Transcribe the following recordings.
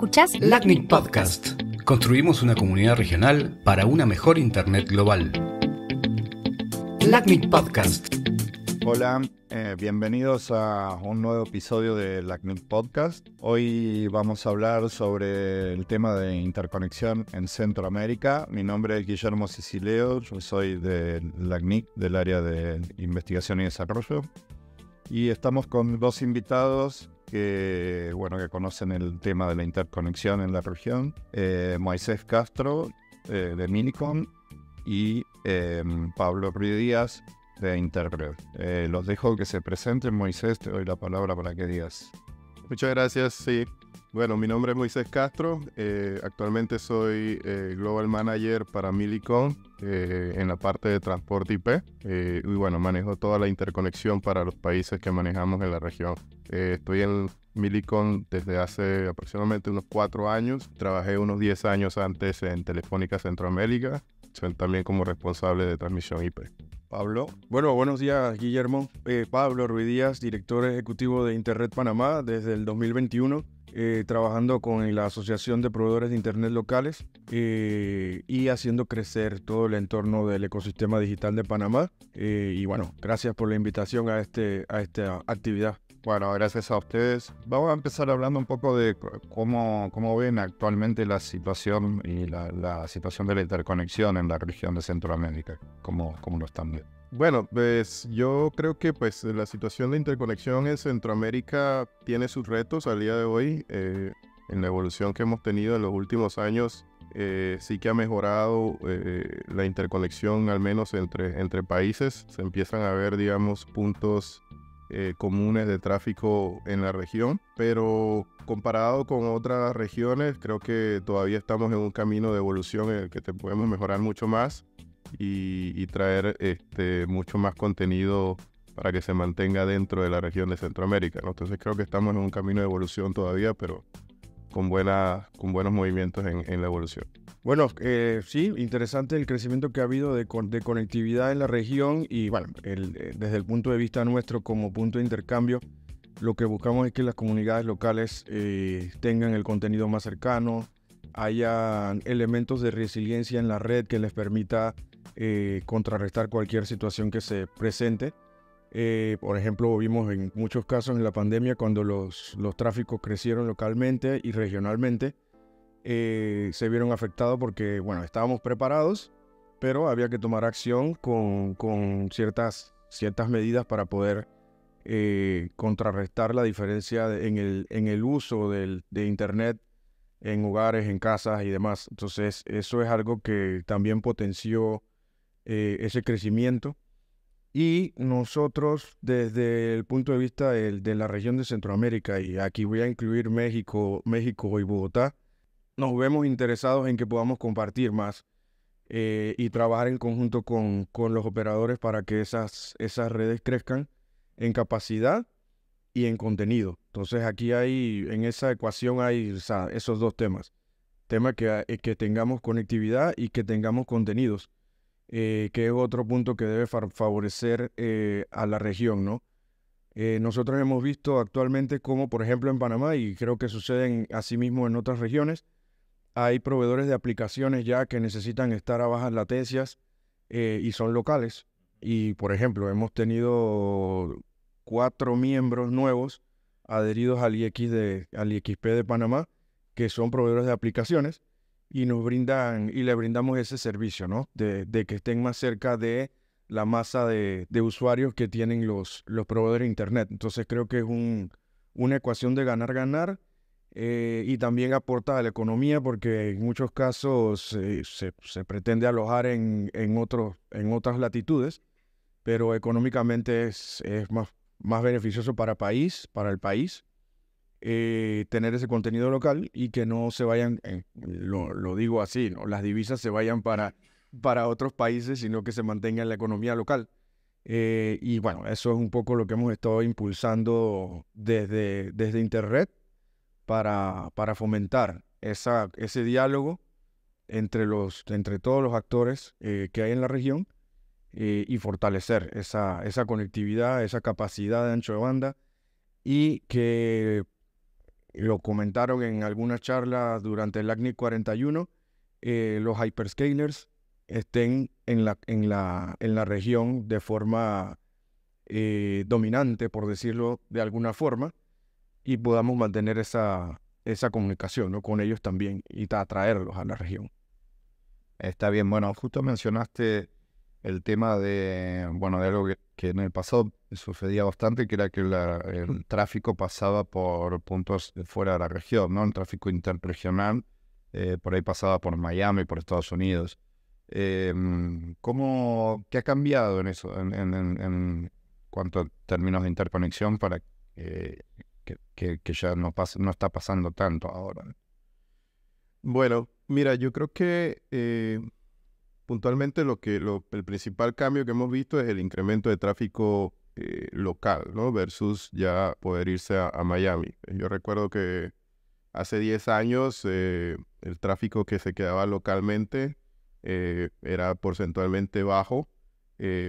Escuchas LACNIC Podcast. Construimos una comunidad regional para una mejor Internet global. LACNIC Podcast. Hola, eh, bienvenidos a un nuevo episodio de LACNIC Podcast. Hoy vamos a hablar sobre el tema de interconexión en Centroamérica. Mi nombre es Guillermo Sicileo, yo soy de LACNIC, del área de investigación y desarrollo. Y estamos con dos invitados que, bueno, que conocen el tema de la interconexión en la región, eh, Moisés Castro eh, de Minicom y em, Pablo Ruiz Díaz de Interred. Eh, los dejo que se presenten. Moisés, te doy la palabra para que digas. Muchas gracias, sí. Bueno, mi nombre es Moisés Castro. Eh, actualmente soy eh, Global Manager para Milicon eh, en la parte de transporte IP. y bueno, manejo toda la interconexión para los países que manejamos en la región. estoy en Milicon desde hace aproximadamente unos cuatro años. Trabajé unos diez años antes en Telefónica Centroamérica, también como responsable de transmisión IP. Pablo. Bueno, buenos días, Guillermo. Pablo Ruiz Díaz, director ejecutivo de internet Panamá desde el 2021. Eh, trabajando con la Asociación de Proveedores de Internet Locales eh, y haciendo crecer todo el entorno del ecosistema digital de Panamá. Eh, y bueno, gracias por la invitación a, este, a esta actividad. Bueno, gracias a ustedes. Vamos a empezar hablando un poco de cómo, cómo ven actualmente la situación y la, situación de la interconexión en la región de Centroamérica, cómo, cómo lo están viendo. Bueno, pues yo creo que pues la situación de interconexión en Centroamérica tiene sus retos al día de hoy. Eh, en la evolución que hemos tenido en los últimos años, eh, sí que ha mejorado eh, la interconexión, al menos entre, entre países. Se empiezan a ver, digamos, puntos comunes de tráfico en la región, pero comparado con otras regiones, creo que todavía estamos en un camino de evolución en el que te podemos mejorar mucho más y, traer este, mucho más contenido para que se mantenga dentro de la región de Centroamérica. Entonces creo que estamos en un camino de evolución todavía, pero con, buena, con buenos movimientos en, la evolución. Bueno, eh, sí, interesante el crecimiento que ha habido de, de conectividad en la región y bueno, eh, desde el punto de vista nuestro como punto de intercambio, lo que buscamos es que las comunidades locales eh, tengan el contenido más cercano, haya elementos de resiliencia en la red que les permita eh, contrarrestar cualquier situación que se presente. Eh, por ejemplo, vimos en muchos casos en la pandemia cuando los, los tráficos crecieron localmente y regionalmente, eh, se vieron afectados porque, bueno, estábamos preparados, pero había que tomar acción con, ciertas, ciertas medidas para poder contrarrestar la diferencia en, el, en el uso de Internet en hogares, en casas y demás. Entonces, eso es algo que también potenció eh, ese crecimiento. Y nosotros, desde el punto de vista de, la región de Centroamérica, y aquí voy a incluir México, México y Bogotá, nos vemos interesados en que podamos compartir más eh, y trabajar en conjunto con, los operadores para que esas, esas redes crezcan en capacidad y en contenido. Entonces aquí hay, en esa ecuación hay esos dos temas. Tema que, eh, que tengamos conectividad y que tengamos contenidos eh, que es otro punto que debe favorecer eh, a la región, ¿no? Eh, nosotros hemos visto actualmente como, por ejemplo, en Panamá, y creo que sucede asimismo en otras regiones, hay proveedores de aplicaciones ya que necesitan estar a bajas latencias y son locales. Y, por ejemplo, hemos tenido cuatro miembros nuevos adheridos de, al IXP de Panamá, que son proveedores de aplicaciones, y nos brindan y le brindamos ese servicio, ¿no? De, que estén más cerca de la masa de, usuarios que tienen los, los proveedores de Internet. Entonces creo que es una ecuación de ganar-ganar eh, y también aporta a la economía porque en muchos casos eh, se, pretende alojar en, en, en otras latitudes, pero económicamente es, más, más beneficioso para, país, para el país eh, tener ese contenido local y que no se vayan, eh, lo, digo así, ¿no? las divisas se vayan para, para otros países, sino que se mantenga en la economía local. Eh, y bueno, eso es un poco lo que hemos estado impulsando desde, desde Interred para, para fomentar esa, ese diálogo entre, los, entre todos los actores que hay en la región y fortalecer esa, esa conectividad, esa capacidad de ancho de banda y que lo comentaron en alguna charla durante el ACNIC 41, eh, los hyperscalers estén en la, en la, en la región de forma eh, dominante, por decirlo de alguna forma, y podamos mantener esa, esa comunicación con ellos también y atraerlos a la región. Está bien, bueno, justo mencionaste el tema de, bueno, de algo que, que en el pasado sucedía bastante, que era que el tráfico pasaba por puntos fuera de la región, ¿no? El tráfico interregional eh, por ahí pasaba por Miami, por Estados Unidos. Em, ¿cómo, ¿Qué ha cambiado en eso, en, cuanto a términos de interconexión para que, ya no, no está pasando tanto ahora? Bueno, mira, yo creo que eh, puntualmente lo que el principal cambio que hemos visto es el incremento de tráfico eh, local, ¿no? Versus ya poder irse a, Miami. Yo recuerdo que hace 10 años eh, el tráfico que se quedaba localmente eh, era porcentualmente bajo,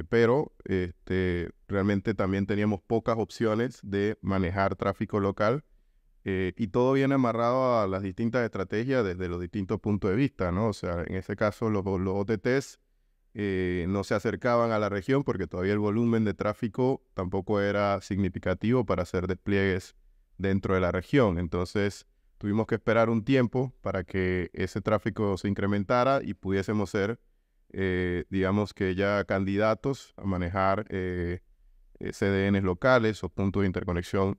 pero este, realmente también teníamos pocas opciones de manejar tráfico local. y todo viene amarrado a las distintas estrategias desde los distintos puntos de vista, ¿no? O sea, en ese caso los, los OTTs eh, no se acercaban a la región porque todavía el volumen de tráfico tampoco era significativo para hacer despliegues dentro de la región. Entonces tuvimos que esperar un tiempo para que ese tráfico se incrementara y pudiésemos ser, eh, digamos que ya candidatos a manejar eh, CDNs locales o puntos de interconexión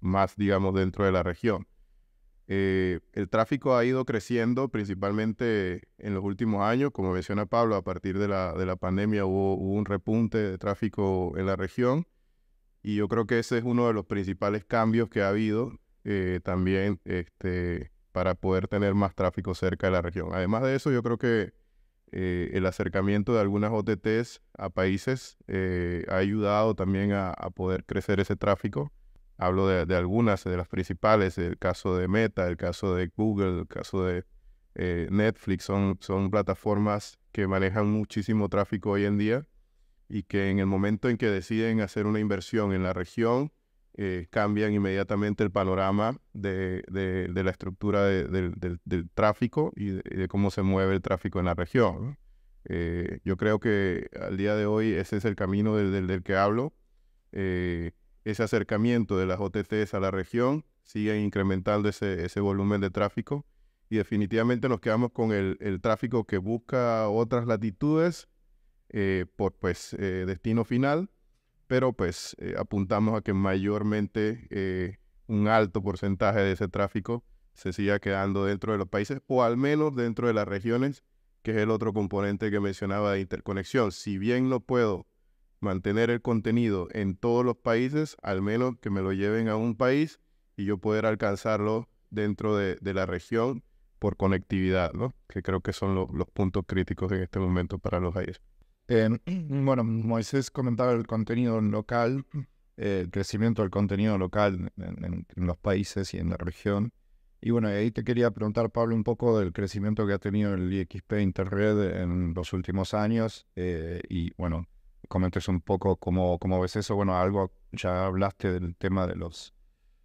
más, digamos, dentro de la región. Eh, el tráfico ha ido creciendo principalmente en los últimos años, como menciona Pablo, a partir de la, de la pandemia hubo, un repunte de tráfico en la región y yo creo que ese es uno de los principales cambios que ha habido eh, también este, para poder tener más tráfico cerca de la región. Además de eso, yo creo que eh, el acercamiento de algunas OTTs a países ha ayudado también a poder crecer ese tráfico. Hablo de, algunas, de las principales, el caso de Meta, el caso de Google, el caso de eh, Netflix, son, son plataformas que manejan muchísimo tráfico hoy en día y que en el momento en que deciden hacer una inversión en la región, eh, cambian inmediatamente el panorama de, la estructura del tráfico y de, cómo se mueve el tráfico en la región. Eh, yo creo que al día de hoy ese es el camino del, que hablo ese acercamiento de las OTTs a la región, sigue incrementando ese, volumen de tráfico y definitivamente nos quedamos con el, tráfico que busca otras latitudes eh, por pues eh, destino final, pero pues eh, apuntamos a que mayormente un alto porcentaje de ese tráfico se siga quedando dentro de los países o al menos dentro de las regiones, que es el otro componente que mencionaba de interconexión. Si bien no puedo mantener el contenido en todos los países, al menos que me lo lleven a un país y yo poder alcanzarlo dentro de, la región por conectividad, ¿no? Que creo que son los puntos críticos en este momento para los países. bueno, Moisés comentaba el contenido local, el crecimiento del contenido local en, los países y en la región. Y bueno, ahí te quería preguntar, Pablo, un poco del crecimiento que ha tenido el IXP Interred en los últimos años eh, y, bueno, comentes un poco cómo, cómo ves eso. Bueno, algo ya hablaste del tema de los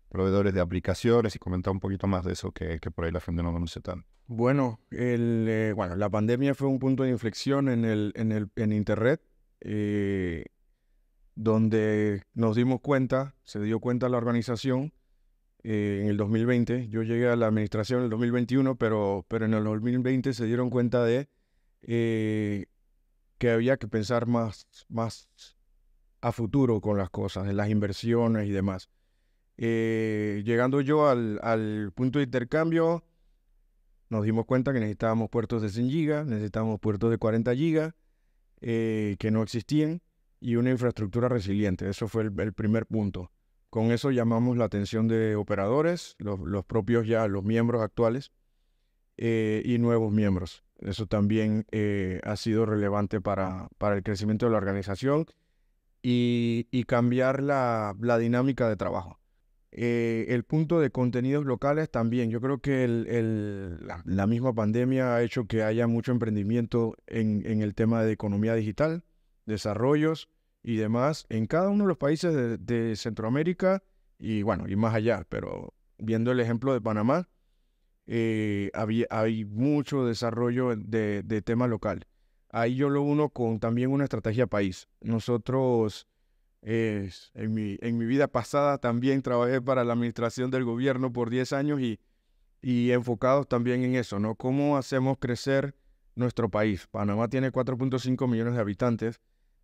proveedores de aplicaciones y comenta un poquito más de eso que, que por ahí la gente no conoce tanto. Bueno, el, eh, bueno, la pandemia fue un punto de inflexión en, el, en, el, en Internet, eh, donde nos dimos cuenta, se dio cuenta la organización eh, en el 2020. Yo llegué a la administración en el 2021, pero, pero en el 2020 se dieron cuenta de que había que pensar más, más a futuro con las cosas, en las inversiones y demás. Eh, llegando yo al, punto de intercambio, nos dimos cuenta que necesitábamos puertos de 100 gigas, necesitábamos puertos de 40 gigas, eh, que no existían, y una infraestructura resiliente. Eso fue el, primer punto. Con eso llamamos la atención de operadores, los, propios ya, los miembros actuales eh, y nuevos miembros. Eso también eh, ha sido relevante para, el crecimiento de la organización y, cambiar la, dinámica de trabajo. Eh, el punto de contenidos locales también. Yo creo que la, misma pandemia ha hecho que haya mucho emprendimiento en, el tema de economía digital, desarrollos y demás en cada uno de los países de, de Centroamérica y bueno, y más allá, pero viendo el ejemplo de Panamá, eh, hay mucho desarrollo de, de, tema local. Ahí yo lo uno con también una estrategia país. Nosotros, en, mi, vida pasada también trabajé para la administración del gobierno por 10 años y, enfocados también en eso, ¿no? ¿Cómo hacemos crecer nuestro país? Panamá tiene 4.5 millones de habitantes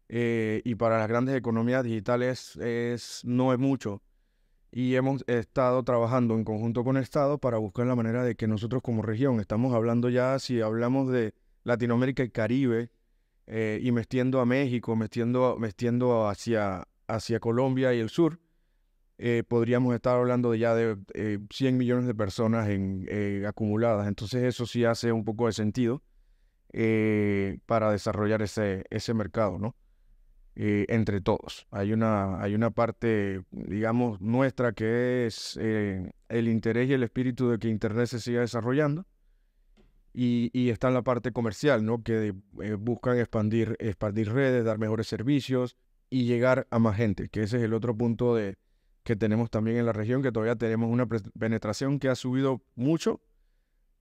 eh, y para las grandes economías digitales es, no es mucho y hemos estado trabajando en conjunto con el Estado para buscar la manera de que nosotros como región, estamos hablando ya, si hablamos de Latinoamérica y Caribe, eh, y metiendo a México, metiendo, metiendo hacia, hacia Colombia y el sur, eh, podríamos estar hablando de ya de 100 eh, millones de personas acumuladas. Entonces eso sí hace un poco de sentido para desarrollar ese, ese mercado, ¿no? Eh, entre todos. Hay una, hay una parte, digamos, nuestra que es eh, el interés y el espíritu de que Internet se siga desarrollando. Y, está en la parte comercial, ¿no? Que eh, buscan expandir, expandir redes, dar mejores servicios y llegar a más gente, que ese es el otro punto de, que tenemos también en la región, que todavía tenemos una penetración que ha subido mucho,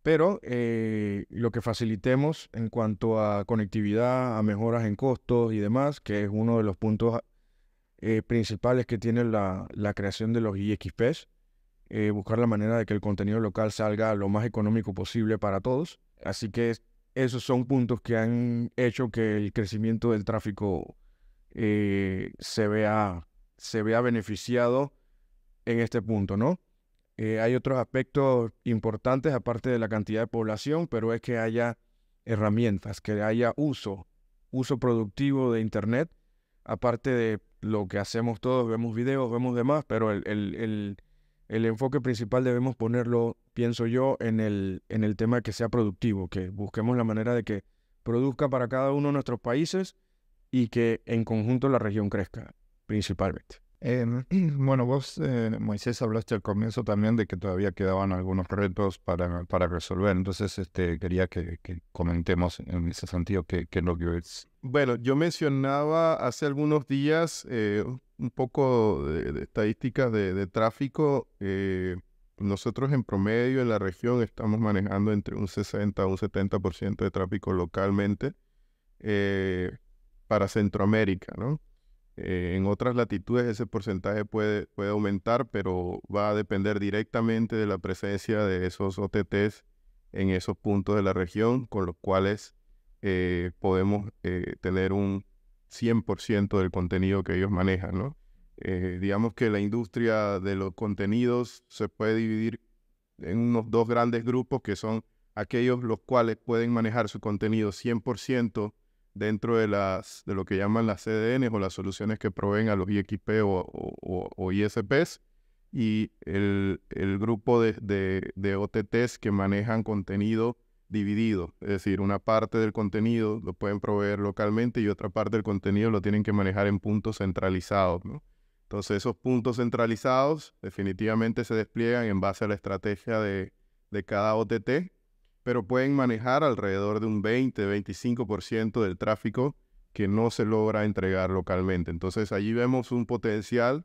pero eh, lo que facilitemos en cuanto a conectividad, a mejoras en costos y demás, que es uno de los puntos eh, principales que tiene la, creación de los IXPs, eh, buscar la manera de que el contenido local salga lo más económico posible para todos. Así que esos son puntos que han hecho que el crecimiento del tráfico se, vea, se vea beneficiado en este punto, ¿no? Eh, hay otros aspectos importantes aparte de la cantidad de población, pero es que haya herramientas, que haya uso, uso productivo de Internet, aparte de lo que hacemos todos, vemos videos, vemos demás, pero el, el, el, el enfoque principal debemos ponerlo, pienso yo, en el, en el tema de que sea productivo, que busquemos la manera de que produzca para cada uno de nuestros países y que en conjunto la región crezca, principalmente. Em, bueno, vos, eh, Moisés, hablaste al comienzo también de que todavía quedaban algunos retos para, para resolver, entonces este, quería que, comentemos en ese sentido qué, es lo que es. Bueno, yo mencionaba hace algunos días eh, un poco de, estadísticas de, tráfico. Eh, nosotros en promedio en la región estamos manejando entre un 60 o un 70% de tráfico localmente para Centroamérica, ¿no? Eh, en otras latitudes ese porcentaje puede, aumentar, pero va a depender directamente de la presencia de esos OTTs en esos puntos de la región, con los cuales eh, podemos eh, tener un 100% del contenido que ellos manejan. digamos que la industria de los contenidos se puede dividir en unos dos grandes grupos que son aquellos los cuales pueden manejar su contenido 100% dentro de, las, lo que llaman las CDNs o las soluciones que proveen a los IXP o, ISPs y el, grupo de, de, de, OTTs que manejan contenido dividido, es decir, una parte del contenido lo pueden proveer localmente y otra parte del contenido lo tienen que manejar en puntos centralizados. ¿no? Entonces esos puntos centralizados definitivamente se despliegan en base a la estrategia de, de cada OTT pero pueden manejar alrededor de un 20-25% del tráfico que no se logra entregar localmente. Entonces allí vemos un potencial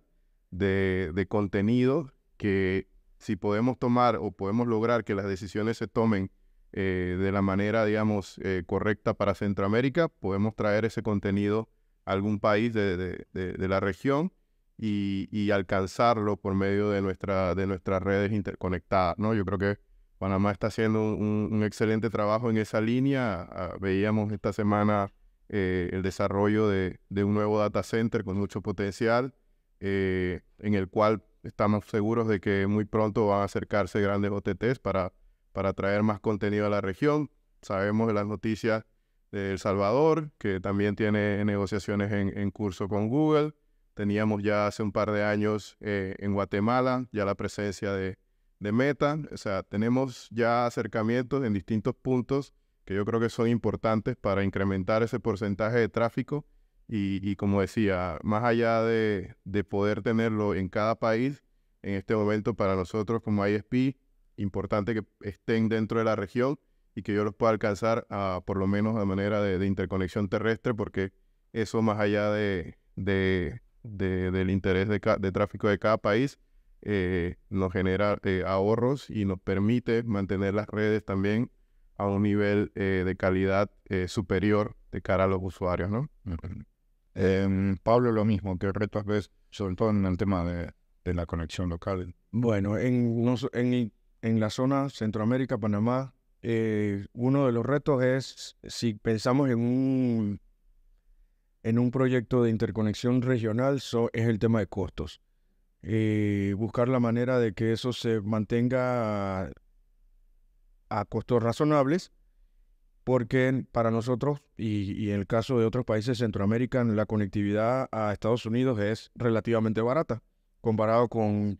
de, contenido que si podemos tomar o podemos lograr que las decisiones se tomen eh, de la manera, digamos, eh, correcta para Centroamérica, podemos traer ese contenido a algún país de, la región y, y, alcanzarlo por medio de, nuestra, de nuestras redes interconectadas, ¿no? Yo creo que Panamá está haciendo un, excelente trabajo en esa línea. Ah, veíamos esta semana eh, el desarrollo de, un nuevo data center con mucho potencial, eh, en el cual estamos seguros de que muy pronto van a acercarse grandes OTTs para, para traer más contenido a la región. Sabemos de las noticias de El Salvador, que también tiene negociaciones en, curso con Google. Teníamos ya hace un par de años eh, en Guatemala ya la presencia de, de meta. O sea, tenemos ya acercamientos en distintos puntos que yo creo que son importantes para incrementar ese porcentaje de tráfico. Y, como decía, más allá de, poder tenerlo en cada país, en este momento para nosotros como ISP, importante que estén dentro de la región y que yo los pueda alcanzar a, ah, por lo menos de manera de, interconexión terrestre, porque eso más allá de, del interés de tráfico de cada país, eh, nos genera eh, ahorros y nos permite mantener las redes también a un nivel eh, de calidad superior de cara a los usuarios, ¿no? Em, Pablo, lo mismo, ¿qué retos ves, sobre todo en el tema de, la conexión local? Bueno, en, la zona Centroamérica, Panamá, uno de los retos es, si pensamos en un, en un proyecto de interconexión regional, es el tema de costos eh, buscar la manera de que eso se mantenga a, costos razonables, porque para nosotros y, en el caso de otros países de Centroamérica, la conectividad a Estados Unidos es relativamente barata comparado con,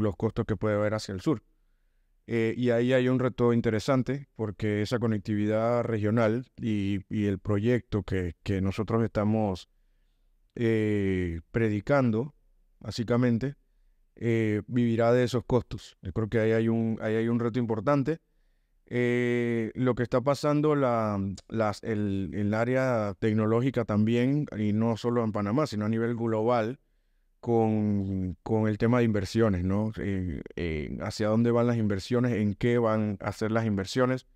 los costos que puede haber hacia el sur. Eh, y ahí hay un reto interesante porque esa conectividad regional y, el proyecto que, nosotros estamos eh, predicando, básicamente, eh, vivirá de esos costos. Yo creo que ahí hay un, hay un reto importante. Eh, lo que está pasando la, el, el, área tecnológica también, y no solo en Panamá, sino a nivel global, con, con el tema de inversiones, ¿no? Eh, hacia dónde van las inversiones, en qué van a hacer las inversiones.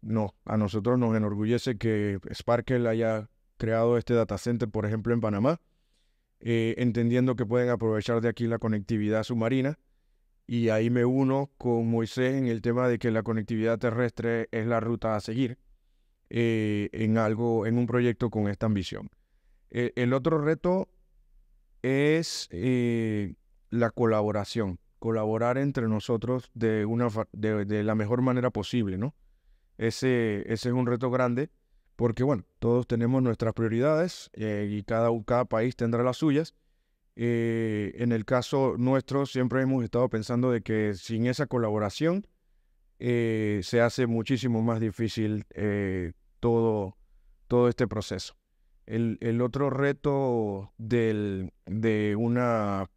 no, a nosotros nos enorgullece que Sparkle haya creado este data center, por ejemplo, en Panamá, eh, entendiendo que pueden aprovechar de aquí la conectividad submarina. Y ahí me uno con Moisés en el tema de que la conectividad terrestre es la ruta a seguir eh, en algo, en un proyecto con esta ambición. E, el otro reto es eh, la colaboración, colaborar entre nosotros de, una, de la mejor manera posible, ¿no? Ese, ese es un reto grande porque bueno, todos tenemos nuestras prioridades eh, y cada, cada país tendrá las suyas. Eh, en el caso nuestro siempre hemos estado pensando de que sin esa colaboración eh, se hace muchísimo más difícil todo, todo este proceso. El, otro reto de una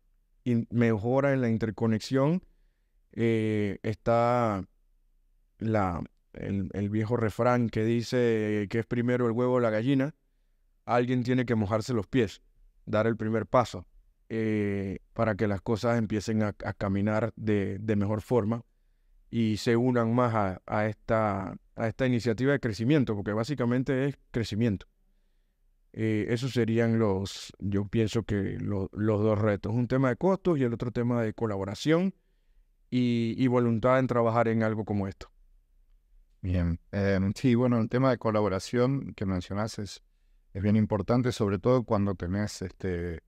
mejora en la interconexión está la, el, viejo refrán que dice que es primero el huevo o la gallina, alguien tiene que mojarse los pies, dar el primer paso eh, para que las cosas empiecen a, caminar de, mejor forma y se unan más a, esta, a esta iniciativa de crecimiento, porque básicamente es crecimiento. Eh, esos serían los, yo pienso que los dos retos, un tema de costos y el otro tema de colaboración y voluntad en trabajar en algo como esto. Bien, em, sí, bueno, el tema de colaboración que mencionás es, es bien importante, sobre todo cuando tenés este,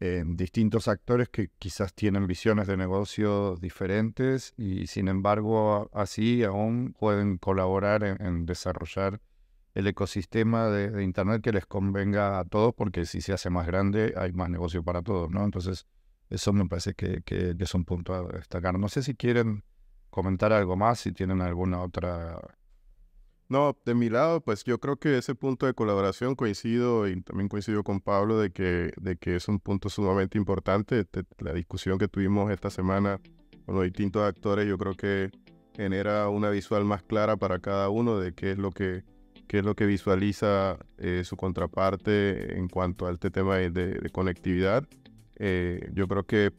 eh, distintos actores que quizás tienen visiones de negocio diferentes y sin embargo así aún pueden colaborar en, desarrollar el ecosistema de, Internet que les convenga a todos, porque si se hace más grande hay más negocio para todos, ¿no? Entonces, eso me parece que es un punto a destacar. No sé si quieren comentar algo más si tienen alguna otra. No, de mi lado, pues yo creo que ese punto de colaboración coincido y también coincido con Pablo de que, de que es un punto sumamente importante. la discusión que tuvimos esta semana con los distintos actores, yo creo que genera una visual más clara para cada uno de qué es lo que, qué es lo que visualiza eh, su contraparte en cuanto a este tema de, conectividad. Eh, yo creo que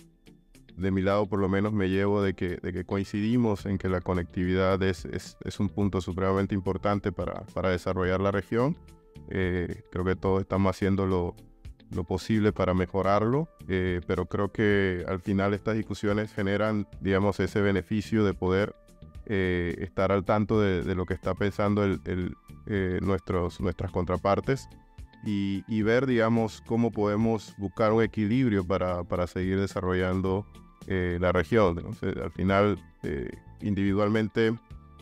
de mi lado por lo menos me llevo de que, de que coincidimos en que la conectividad es, es, un punto supremamente importante para, para desarrollar la región. Eh, creo que todos estamos haciendo lo, lo posible para mejorarlo, eh, pero creo que al final estas discusiones generan, digamos, ese beneficio de poder eh, estar al tanto de, de, lo que está pensando el, el, nuestros, nuestras contrapartes y, ver, digamos, cómo podemos buscar un equilibrio para, para seguir desarrollando eh, la región. al final, eh, individualmente,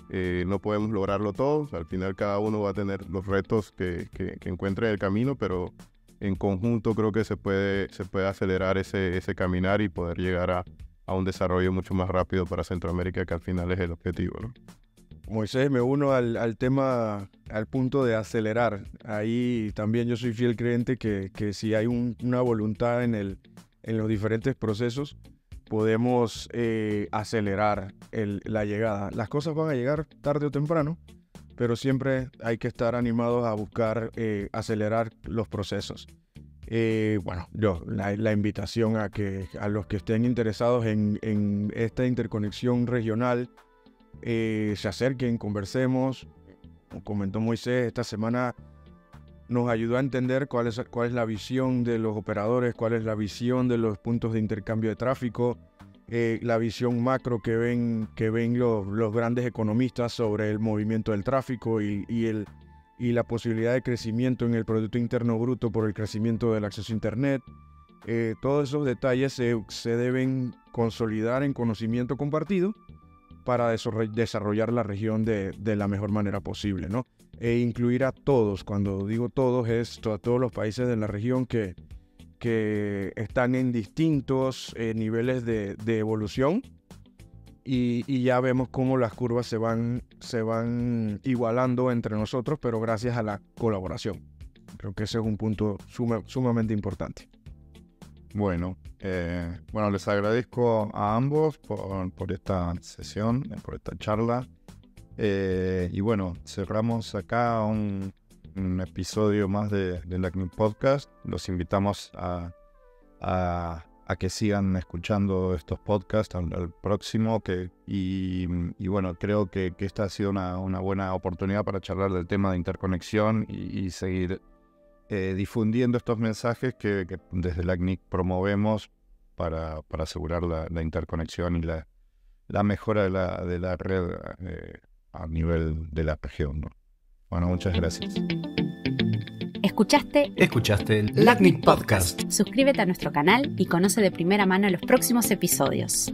eh, no podemos lograrlo todos. Al final, cada uno va a tener los retos que, que, encuentre en el camino, pero en conjunto creo que se puede, se puede acelerar ese, ese caminar y poder llegar a, a un desarrollo mucho más rápido para Centroamérica, que al final es el objetivo. ¿no? Moisés, me uno al, tema, al punto de acelerar. Ahí también yo soy fiel creyente que, que si hay una voluntad en, el, en los diferentes procesos, podemos eh, acelerar el, la llegada. Las cosas van a llegar tarde o temprano, pero siempre hay que estar animados a buscar eh, acelerar los procesos. Eh, bueno, yo, la, la, invitación a que a los que estén interesados en, en esta interconexión regional, eh, se acerquen, conversemos. Como comentó Moisés, esta semana nos ayudó a entender cuál es, cuál es la visión de los operadores, cuál es la visión de los puntos de intercambio de tráfico, eh, la visión macro que ven, que ven los, los, grandes economistas sobre el movimiento del tráfico y, el, y la posibilidad de crecimiento en el Producto Interno Bruto por el crecimiento del acceso a Internet. Eh, todos esos detalles se, se deben consolidar en conocimiento compartido para desarrollar la región de, la mejor manera posible, ¿no? E incluir a todos, cuando digo todos, es a todos los países de la región que, que están en distintos eh, niveles de, evolución y, ya vemos cómo las curvas se van, se van igualando entre nosotros, pero gracias a la colaboración. Creo que ese es un punto sumamente importante. Bueno, eh, bueno, les agradezco a ambos por, esta sesión, eh, por esta charla. Eh, y bueno, cerramos acá un, episodio más de, del new Podcast. Los invitamos a, que sigan escuchando estos podcasts al, próximo. Que, y, bueno, creo que, esta ha sido una, buena oportunidad para charlar del tema de interconexión y, y seguir eh, difundiendo estos mensajes que, desde la CNIC promovemos para, para asegurar la, interconexión y la, la mejora de la, de la red eh, a nivel de la región. Bueno, muchas gracias. ¿Escuchaste? Escuchaste el LACNIC Podcast. Suscríbete a nuestro canal y conoce de primera mano los próximos episodios.